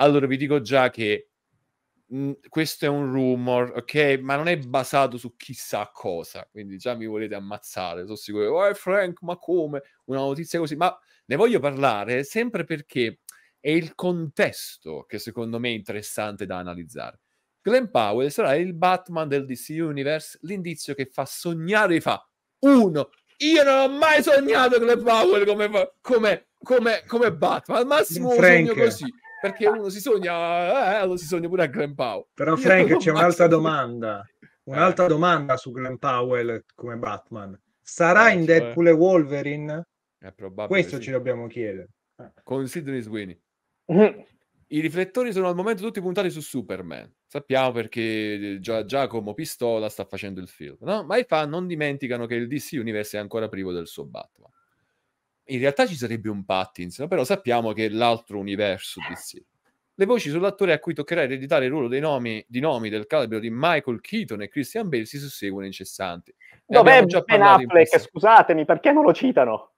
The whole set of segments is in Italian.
Allora vi dico già che mh, mhmm, questo è un rumor, ok? Ma non è basato su chissà cosa, quindi già mi volete ammazzare, sono sicuro. Oh, Frank, ma come? Una notizia così, ma ne voglio parlare sempre perché è il contesto che secondo me è interessante da analizzare. Glenn Powell sarà il Batman del DC Universe, l'indizio che fa sognare fa uno. Io non ho mai sognato Glenn Powell come, come, come, come Batman, al massimo un sogno così perché uno si sogna, eh, lo si sogna pure a Glenn Powell. Però Frank, c'è un'altra domanda, un'altra eh. domanda su Glenn Powell come Batman. Sarà eh, in cioè Deadpool e Wolverine? È probabile. Questo sì. ci dobbiamo chiedere. Con Sidney Sweeney. I riflettori sono al momento tutti puntati su Superman. Sappiamo perché eh, già Giacomo Pistola sta facendo il film, no? ma i fan non dimenticano che il DC Universe è ancora privo del suo Batman in realtà ci sarebbe un Pattinson, però sappiamo che è l'altro universo di DC. Le voci sull'attore a cui toccherà ereditare il ruolo dei nomi, di nomi del calibro di Michael Keaton e Christian Bale si susseguono incessanti. Ne Dov'è Ben Affleck? In scusatemi, perché non lo citano?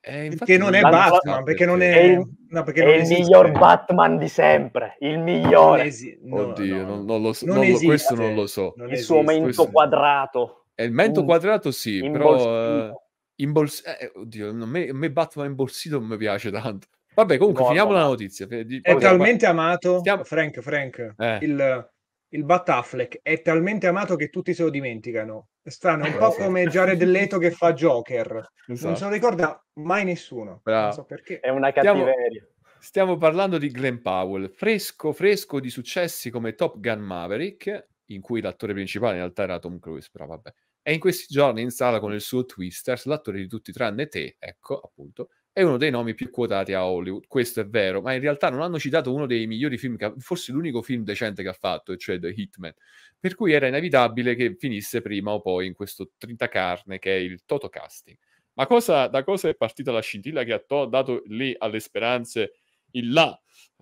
Eh, perché non è Batman, perché non è, il, no, perché è il miglior Batman di sempre, il migliore. Non esi- no, Oddio, no, non, non, lo so, non non lo, questo non lo so. il suo mento quadrato. È eh, il mento quadrato sì, però... Imbols- eh, eh, oddio, a me, a me Batman imborsito non mi piace tanto. Vabbè, comunque, no, finiamo no. la notizia. È talmente amato, Stiamo... Frank, Frank, eh. il, il Bat Affleck è talmente amato che tutti se lo dimenticano. È strano, è un eh, po' come Jared Leto che fa Joker. Esatto. Non se lo ricorda mai nessuno. Bravo. Non so perché. È una cattiveria. Stiamo... Stiamo parlando di Glenn Powell, fresco fresco di successi come Top Gun Maverick, in cui l'attore principale in realtà era Tom Cruise, però vabbè. E in questi giorni in sala con il suo Twisters, l'attore di tutti tranne te, ecco appunto, è uno dei nomi più quotati a Hollywood. Questo è vero, ma in realtà non hanno citato uno dei migliori film, ha, forse l'unico film decente che ha fatto, cioè The Hitman. Per cui era inevitabile che finisse prima o poi in questo tritacarne che è il Toto Casting. Ma cosa, da cosa è partita la scintilla che ha dato lì alle speranze il là?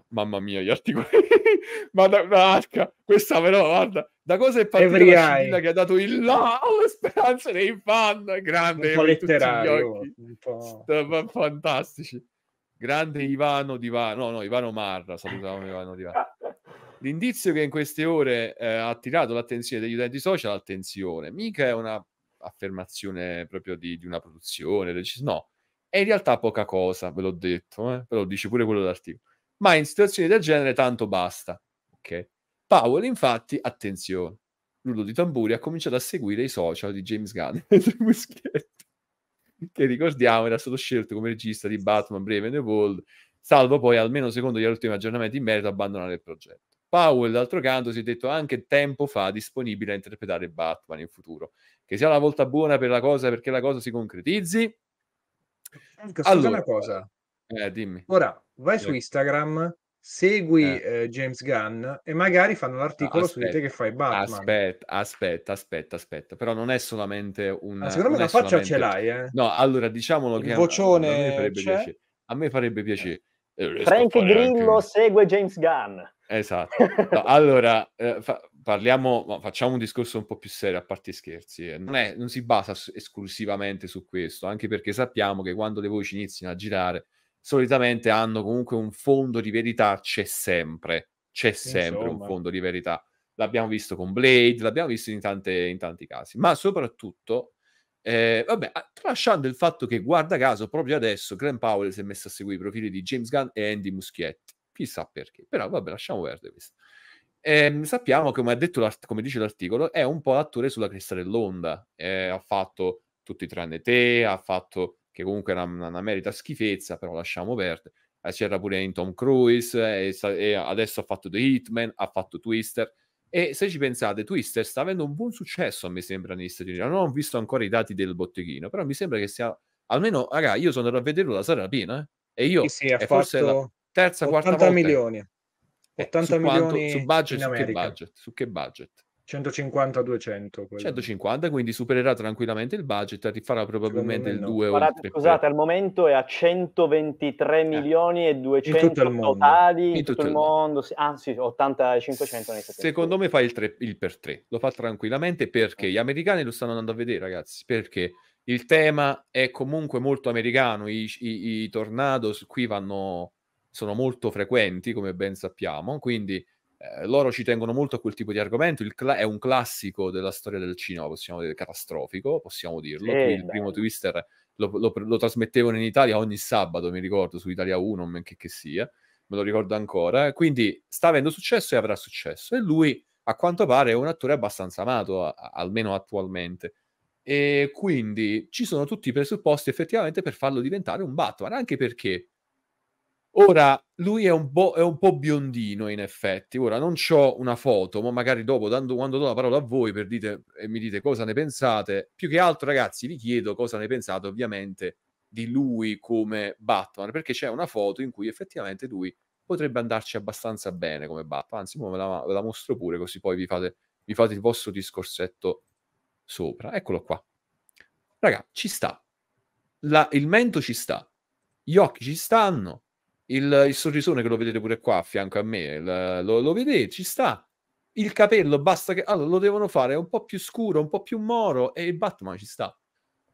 Mamma mia, gli articoli. ma da, da arca, questa però, guarda, da cosa è partita Every la Scilla che ha dato il là alle speranze dei fan? Grande, un po' letterario. Oh, un Fantastici. Grande Ivano Divano, no, no, Ivano Marra, salutiamo Ivano Divano. L'indizio che in queste ore eh, ha attirato l'attenzione degli utenti social, attenzione, mica è una affermazione proprio di, di una produzione, no, è in realtà poca cosa, ve l'ho detto, eh? però dice pure quello dell'articolo. Ma in situazioni del genere tanto basta, ok? Powell, infatti, attenzione, l'urlo di tamburi ha cominciato a seguire i social di James Gunn che ricordiamo era stato scelto come regista di Batman Brave and the Bold, salvo poi, almeno secondo gli ultimi aggiornamenti in merito, abbandonare il progetto. Powell, d'altro canto, si è detto anche tempo fa disponibile a interpretare Batman in futuro. Che sia la volta buona per la cosa, perché la cosa si concretizzi. Scusa allora, una cosa. Eh, dimmi. Ora, vai Io. su Instagram segui eh. Eh, James Gunn e magari fanno l'articolo aspetta, su di te che fai Batman. Aspetta, aspetta, aspetta, aspetta, però non è solamente un... Ah, secondo me la faccia solamente... ce l'hai, eh? No, allora diciamolo Il che... Vocione a, me piacere, a me farebbe piacere. Eh, Frank Grillo anche... segue James Gunn. Esatto. No, allora, eh, fa- parliamo, facciamo un discorso un po' più serio, a parte scherzi. Eh. Non, è, non si basa esclusivamente su questo, anche perché sappiamo che quando le voci iniziano a girare solitamente hanno comunque un fondo di verità, c'è sempre, c'è sempre Insomma. un fondo di verità. L'abbiamo visto con Blade, l'abbiamo visto in, tante, in tanti casi, ma soprattutto, eh, vabbè, tralasciando il fatto che, guarda caso, proprio adesso Graham Powell si è messo a seguire i profili di James Gunn e Andy Muschietti, chissà perché, però vabbè, lasciamo perdere questo. Eh, sappiamo che, come, come, dice l'articolo, è un po' l'attore sulla cresta dell'onda. Eh, ha fatto Tutti tranne te, ha fatto che comunque era una, una merita schifezza, però lasciamo perdere. Eh, c'era pure in Tom Cruise, eh, e, e adesso ha fatto The Hitman, ha fatto Twister. E se ci pensate, Twister sta avendo un buon successo, mi sembra, negli Stati Uniti. Non ho visto ancora i dati del botteghino, però mi sembra che sia... Almeno, raga, io sono andato a vederlo la sera piena, eh? E io, sì, sì, è forse la terza, quarta volta... 80 milioni. Eh, 80 su milioni quanto, su budget, su che budget, su che budget? 150-200. 150, quindi supererà tranquillamente il budget, rifarà probabilmente il 2 o il Scusate, al momento è a 123 eh. milioni e 200 in totali in, in tutto, il mondo, mondo. anzi 80 500 Secondo me fa il, 3, il per 3, lo fa tranquillamente perché gli americani lo stanno andando a vedere ragazzi, perché il tema è comunque molto americano, i, i, i tornado qui vanno, sono molto frequenti come ben sappiamo, quindi eh, loro ci tengono molto a quel tipo di argomento, cl- è un classico della storia del cinema, possiamo dire, catastrofico, possiamo dirlo. Eh, il primo twister lo, lo, lo, trasmettevano in Italia ogni sabato, mi ricordo, su Italia 1, men che, che sia, me lo ricordo ancora. Quindi sta avendo successo e avrà successo. E lui, a quanto pare, è un attore abbastanza amato, a- almeno attualmente. E quindi ci sono tutti i presupposti effettivamente per farlo diventare un Batman, anche perché Ora, lui è un, è un, po', biondino in effetti. Ora, non ho una foto, ma magari dopo, dando, quando do la parola a voi per dite, e mi dite cosa ne pensate, più che altro ragazzi vi chiedo cosa ne pensate ovviamente di lui come Batman, perché c'è una foto in cui effettivamente lui potrebbe andarci abbastanza bene come Batman. Anzi, ve la, la mostro pure così poi vi fate, vi fate il vostro discorsetto sopra. Eccolo qua. Ragazzi, ci sta. La, il mento ci sta. Gli occhi ci stanno il, il sorrisone che lo vedete pure qua a fianco a me, il, lo, lo, vedete, ci sta. Il capello, basta che... Allora, lo devono fare un po' più scuro, un po' più moro e il Batman ci sta.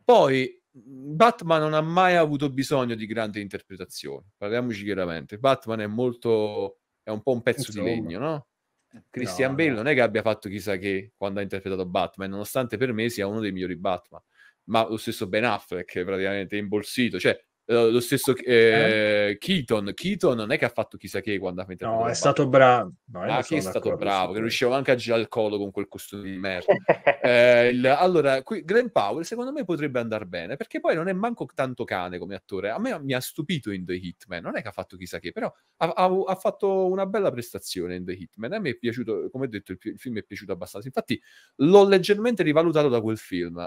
Poi, Batman non ha mai avuto bisogno di grande interpretazione, parliamoci chiaramente. Batman è molto... è un po' un pezzo Insomma. di legno, no? Eh, Christian no, Bale no. non è che abbia fatto chissà che quando ha interpretato Batman, nonostante per me sia uno dei migliori Batman. Ma lo stesso Ben Affleck, praticamente imbolsito, cioè eh, lo stesso eh, Keaton. Keaton non è che ha fatto chissà che quando ha fatto no, è stato bravo. ah, chi è stato bravo? Che riusciva anche a girare il collo con quel costume di merda. eh, il, allora, qui Glenn Powell secondo me potrebbe andare bene, perché poi non è manco tanto cane come attore. A me mi ha stupito in The Hitman, non è che ha fatto chissà che, però ha, ha, ha fatto una bella prestazione in The Hitman. A me è piaciuto, come detto, il, il film è piaciuto abbastanza. Infatti l'ho leggermente rivalutato da quel film a,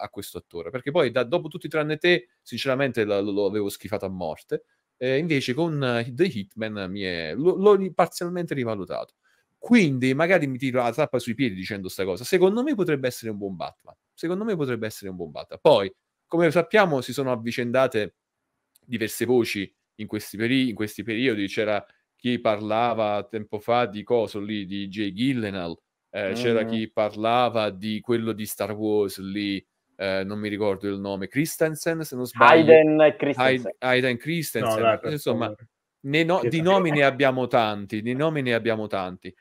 eh, a questo attore, perché poi da, dopo tutti tranne te, sinceramente lo lo avevo schifato a morte. Eh, invece con eh, The Hitman è, lo, l'ho parzialmente rivalutato. Quindi magari mi tiro la tappa sui piedi dicendo questa cosa. Secondo me potrebbe essere un buon Batman. Secondo me potrebbe essere un buon Batman. Poi, come sappiamo, si sono avvicendate diverse voci in questi, peri- in questi periodi. C'era chi parlava tempo fa di coso lì, di Jay Gillenal. Eh, mm. C'era mm-hmm. chi parlava di quello di Star Wars lì, eh, non mi ricordo il nome, Christensen, se non sbaglio. Hayden Christensen. Hayden Christensen. No, dai, Insomma, no, di nomi ne abbiamo tanti, di nomi ne abbiamo tanti.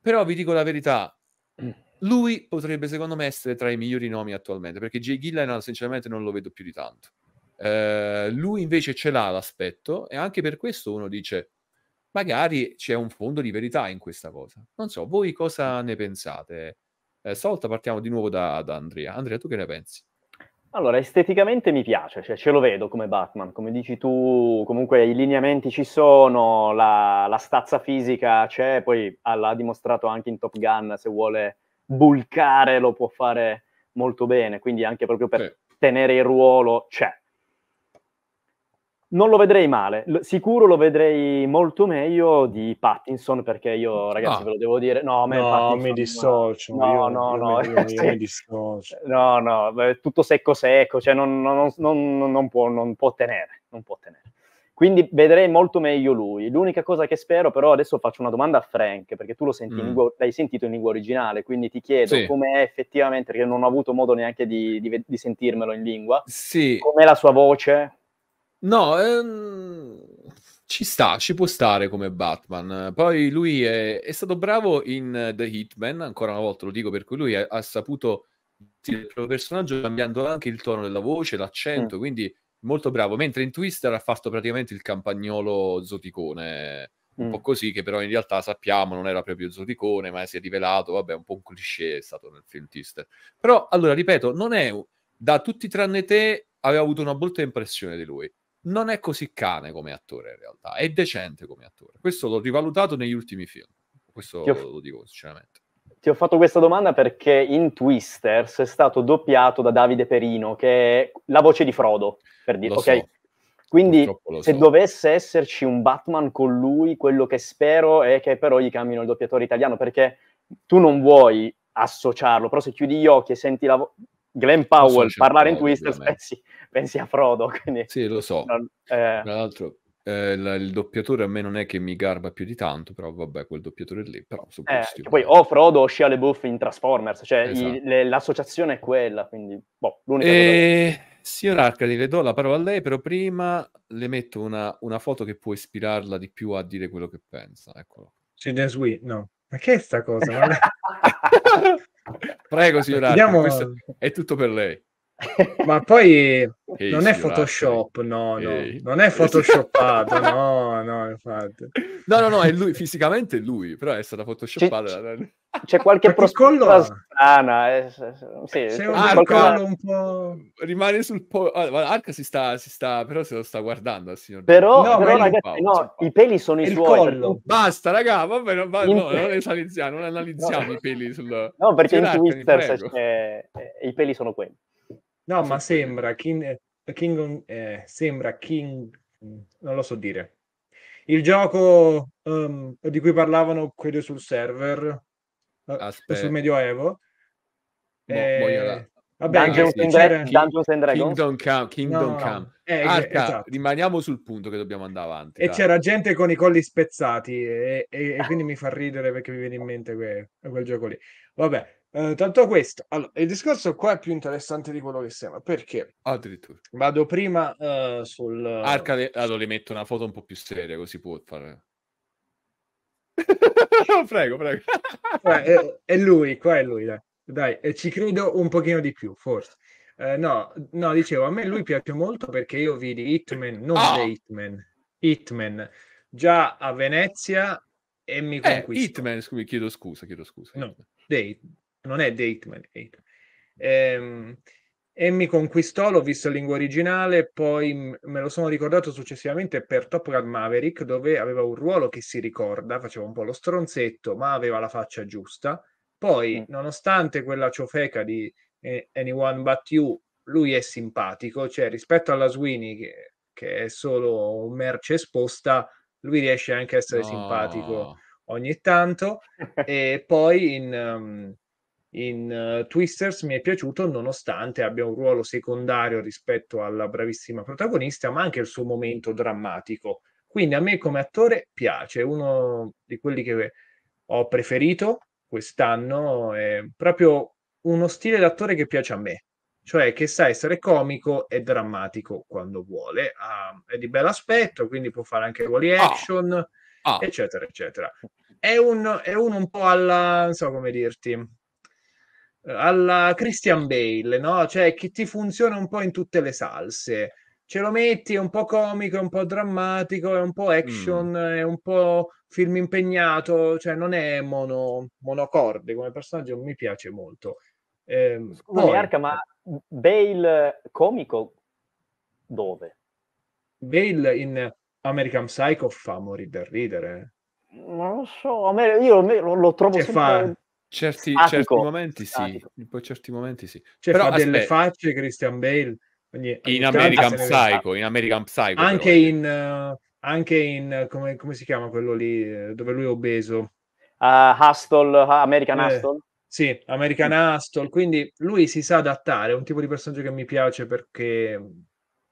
Però vi dico la verità, lui potrebbe secondo me essere tra i migliori nomi attualmente, perché Jay Gillan sinceramente non lo vedo più di tanto. Eh, lui invece ce l'ha l'aspetto e anche per questo uno dice magari c'è un fondo di verità in questa cosa. Non so, voi cosa ne pensate? Eh, stavolta partiamo di nuovo da, da, Andrea. Andrea, tu che ne pensi? Allora, esteticamente mi piace, cioè ce lo vedo come Batman, come dici tu, comunque i lineamenti ci sono, la, la stazza fisica c'è, poi ah, l'ha dimostrato anche in Top Gun, se vuole bulcare lo può fare molto bene, quindi anche proprio per sì. tenere il ruolo c'è non lo vedrei male, L- sicuro lo vedrei molto meglio di Pattinson perché io ah. ragazzi ah. ve lo devo dire, no, a me no, mi dissocio, no, io, no, no, io, io, mi dissocio. No, no, tutto secco secco, cioè non, non, non, non può, può tenere, non può tenere. Quindi vedrei molto meglio lui. L'unica cosa che spero, però, adesso faccio una domanda a Frank, perché tu senti mm. lingua, l'hai sentito in lingua originale, quindi ti chiedo sì. com'è effettivamente, perché non ho avuto modo neanche di, di, di sentirmelo in lingua. Sì. Com'è la sua voce? No, ehm, ci sta, ci può stare come Batman. Poi lui è, è stato bravo in eh, The Hitman, ancora una volta lo dico, per cui lui ha, ha saputo il proprio personaggio cambiando anche il tono della voce, l'accento, mm. quindi molto bravo. Mentre in Twister ha fatto praticamente il campagnolo zoticone, mm. un po' mm. così, che però in realtà sappiamo non era proprio zoticone, ma si è rivelato, vabbè, un po' un cliché è stato nel film Twister. Però, allora, ripeto, non è... Da tutti tranne te avevo avuto una brutta impressione di lui non è così cane come attore in realtà, è decente come attore. Questo l'ho rivalutato negli ultimi film, questo ho... lo dico sinceramente. Ti ho fatto questa domanda perché in Twisters è stato doppiato da Davide Perino, che è la voce di Frodo, per dire, lo ok? So. Quindi se so. dovesse esserci un Batman con lui, quello che spero è che però gli cambino il doppiatore italiano, perché tu non vuoi associarlo, però se chiudi gli occhi e senti la voce Glenn Powell parlare in Twisters, pensi, pensi, a Frodo. Quindi... Sì, lo so. Non, eh... Tra l'altro, eh, la, il doppiatore a me non è che mi garba più di tanto, però vabbè, quel doppiatore lì, però su eh, Poi o Frodo o Shia LeBuff in Transformers, cioè esatto. i, le, l'associazione è quella, quindi boh, l'unica eh, e... cosa... Signor Arcadi, le do la parola a lei, però prima le metto una, una, foto che può ispirarla di più a dire quello che pensa. Eccolo. Sidney Sweet, no. Ma che è sta cosa? Prego, signora. Andiamo... è tutto per lei. Ma poi Ehi, non è Photoshop, no, no, non è Photoshoppato, no, no, infatti. No, no, no, è lui, fisicamente è lui, però è stata Photoshoppata. C'è, c'è qualche prospettiva strana. Eh, sì, c'è un, qualcosa... un po'... Rimane sul po'... Allora, ah, Arca si sta, si sta, però se lo sta guardando al signor. Però, no, però ragazzi, no, i peli sono i suoi. Perché... Basta, raga, vabbè, no, va, no, non analizziamo, non analizziamo no. i peli sul... No, perché in Twitter eh, i peli sono quelli. No, ma sembra King, eh, King eh, sembra King, mm, non lo so dire. Il gioco um, di cui parlavano quelli sul server, eh, Aspetta. sul Medioevo. Bo- eh, Vabbè, Dungeons, eh, and Dra- Dungeons and Dragons. Kingdom Come. Kingdom no, Come. Eh, Arca, esatto. rimaniamo sul punto che dobbiamo andare avanti. E dai. c'era gente con i colli spezzati e, e, e quindi mi fa ridere perché mi viene in mente que- quel gioco lì. Vabbè, eh, tanto questo, allora, il discorso qua è più interessante di quello che sembra perché addirittura vado prima uh, sul Arcade. Allora, ah, le metto una foto un po' più seria, così può fare. prego, prego. Qua è, è, lui, qua è lui, dai. dai, ci credo un pochino di più, forse. Eh, no, no, dicevo, a me lui piace molto perché io vidi Hitman, non oh! The Hitman, Hitman, già a Venezia e mi conquistò. Eh, Hitman, scu- chiedo scusa, chiedo scusa. No, The, non è The Hitman, Ehm, e mi conquistò, l'ho visto in lingua originale, poi me lo sono ricordato successivamente per Top Gun Maverick, dove aveva un ruolo che si ricorda, faceva un po' lo stronzetto, ma aveva la faccia giusta. Poi, mm. nonostante quella ciofeca di eh, Anyone But You, lui è simpatico, cioè rispetto alla Sweeney, che, che è solo un merce esposta, lui riesce anche a essere oh. simpatico ogni tanto. e poi in... Um, in uh, Twisters mi è piaciuto nonostante abbia un ruolo secondario rispetto alla bravissima protagonista, ma anche il suo momento drammatico. Quindi a me come attore piace, uno di quelli che ho preferito quest'anno è proprio uno stile d'attore che piace a me, cioè che sa essere comico e drammatico quando vuole, ha, è di aspetto, quindi può fare anche ruoli ah. action, oh. Oh. eccetera, eccetera. È, un, è uno un po' alla, non so come dirti, alla Christian Bale, no? Cioè che ti funziona un po' in tutte le salse. Ce lo metti, è un po' comico, è un po' drammatico, è un po' action, mm. è un po' film impegnato, cioè non è mono, monocorde come personaggio, mi piace molto. Eh, Scusami poi... Arca, ma Bale comico dove? Bale in American Psycho fa morire dal ridere. Non lo so, io lo, lo trovo cioè, sempre... Fa Certi, certi, momenti statico. sì, poi certi momenti sì. Cioè, però, fa aspetta. delle facce Christian Bale. Ogni, ogni in, American Psycho, in American Psycho, Anche però. in... Uh, anche in eh, come, come, si chiama quello lì eh, dove lui è obeso? Uh, Hustle, ah, American eh, Hustle. Sì, American mm. Hustle. Quindi lui si sa adattare, è un tipo di personaggio che mi piace perché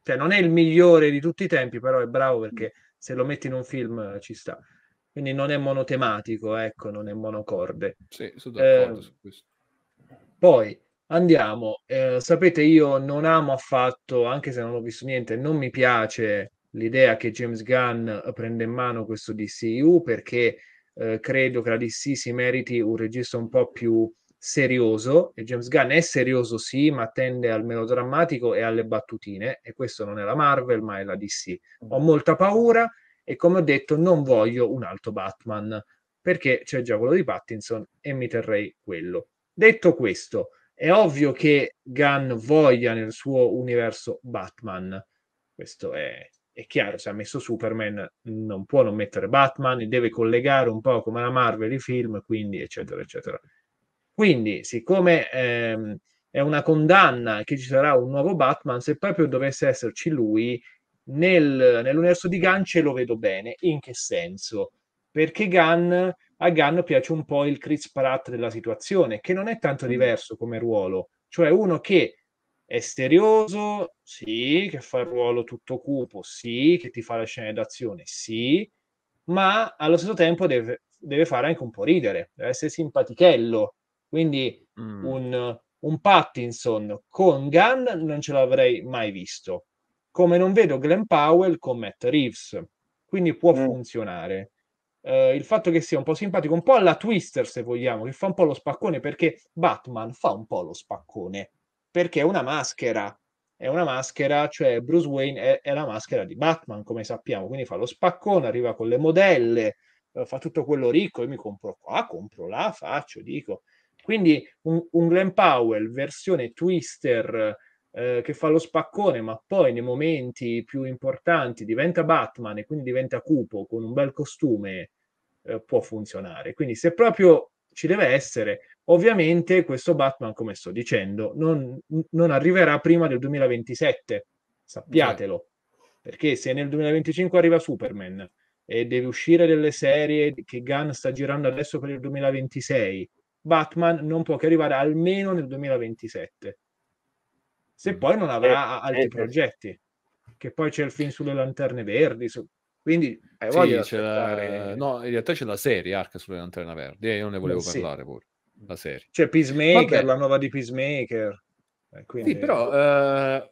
cioè, non è il migliore di tutti i tempi, però è bravo mm. perché se lo metti in un film ci sta. Quindi non è monotematico, ecco, non è monocorde. Sì, sono ehm, d'accordo eh, su questo. Poi andiamo. Eh, sapete, io non amo affatto, anche se non ho visto niente, non mi piace l'idea che James Gunn prenda in mano questo DCU perché eh, credo che la DC si meriti un regista un po' più serioso e James Gunn è serioso sì ma tende al melodrammatico e alle battutine e questo non è la Marvel ma è la DC ho molta paura e come ho detto, non voglio un altro Batman, perché c'è già quello di Pattinson e mi terrei quello. Detto questo, è ovvio che Gunn voglia nel suo universo Batman, questo è, è chiaro, se ha messo Superman non può non mettere Batman e deve collegare un po' come la Marvel i film, quindi eccetera eccetera. Quindi, siccome ehm, è una condanna che ci sarà un nuovo Batman, se proprio dovesse esserci lui, nel, nell'universo di Gunn ce lo vedo bene. In che senso? Perché Gunn, a Gunn piace un po' il Chris Pratt della situazione, che non è tanto mm. diverso come ruolo, cioè uno che è serioso, sì, che fa il ruolo tutto cupo, sì, che ti fa la scena d'azione, sì, ma allo stesso tempo deve, deve fare anche un po' ridere, deve essere simpatichello. Quindi mm. un, un Pattinson con Gunn non ce l'avrei mai visto come non vedo Glenn Powell con Matt Reeves. Quindi può mm. funzionare. Uh, il fatto che sia un po' simpatico, un po' alla Twister se vogliamo, che fa un po' lo spaccone perché Batman fa un po' lo spaccone perché è una maschera. È una maschera, cioè Bruce Wayne è, è la maschera di Batman, come sappiamo. Quindi fa lo spaccone, arriva con le modelle, uh, fa tutto quello ricco. Io mi compro qua, compro là, faccio, dico. Quindi un, un Glenn Powell versione Twister eh, che fa lo spaccone, ma poi nei momenti più importanti diventa Batman e quindi diventa cupo con un bel costume, eh, può funzionare. Quindi se proprio ci deve essere, ovviamente questo Batman, come sto dicendo, non, non arriverà prima del 2027, sappiatelo. Perché se nel 2025 arriva Superman e deve uscire delle serie che Gunn sta girando adesso per il 2026, Batman non può che arrivare almeno nel 2027 se poi non avrà eh, altri eh, progetti. Che poi c'è il film sulle lanterne verdi, su... quindi eh, sì, c'è la... no, in realtà c'è la serie Arca sulle lanterne verdi, e eh, io ne volevo sì. parlare pure. La serie. C'è Peacemaker, Vabbè. la nuova di Peacemaker. Eh, quindi... Sì, però eh,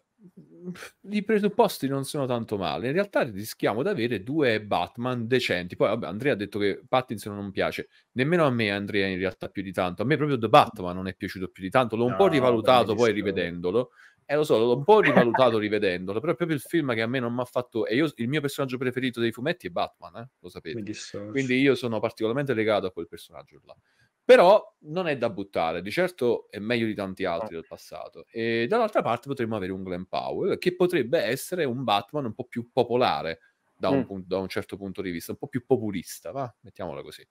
i presupposti non sono tanto male. In realtà rischiamo di avere due Batman decenti. Poi vabbè, Andrea ha detto che Pattinson non piace. Nemmeno a me Andrea in realtà più di tanto. A me proprio The Batman non è piaciuto più di tanto. L'ho no, un po' rivalutato poi rivedendolo. E eh, lo so, l'ho un po' rivalutato rivedendolo, però è proprio il film che a me non mi ha fatto... E io, il mio personaggio preferito dei fumetti è Batman, eh? lo sapete. Quindi, Quindi io sono particolarmente legato a quel personaggio là. Però non è da buttare, di certo è meglio di tanti altri del passato. E dall'altra parte potremmo avere un Glenn Powell, che potrebbe essere un Batman un po' più popolare, da un, mm. punto, da un certo punto di vista, un po' più populista, va? Mettiamola così.